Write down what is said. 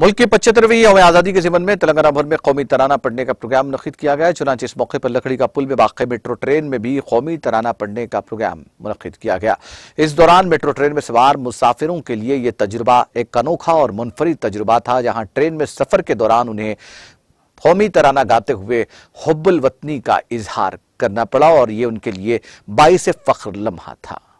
मुल्क की पचहत्तरवीं यौम आज़ादी के जीवन में तेलंगाना भर में कौमी तराना पढ़ने का प्रोग्राम नखद किया गया चुनाच इस मौके पर लकड़ी का पुल में वाकई मेट्रो ट्रेन में भी कौमी तराना पढ़ने का प्रोग्राम मनद किया गया इस दौरान मेट्रो ट्रेन में सवार मुसाफिरों के लिए यह तजुर्बा एक अनोखा और मुनफरद तजुर्बा था जहाँ ट्रेन में सफ़र के दौरान उन्हें कौमी तराना गाते हुए हब्बुल वतनी का इजहार करना पड़ा और ये उनके लिए बाईस फ़ख्र लम्हा था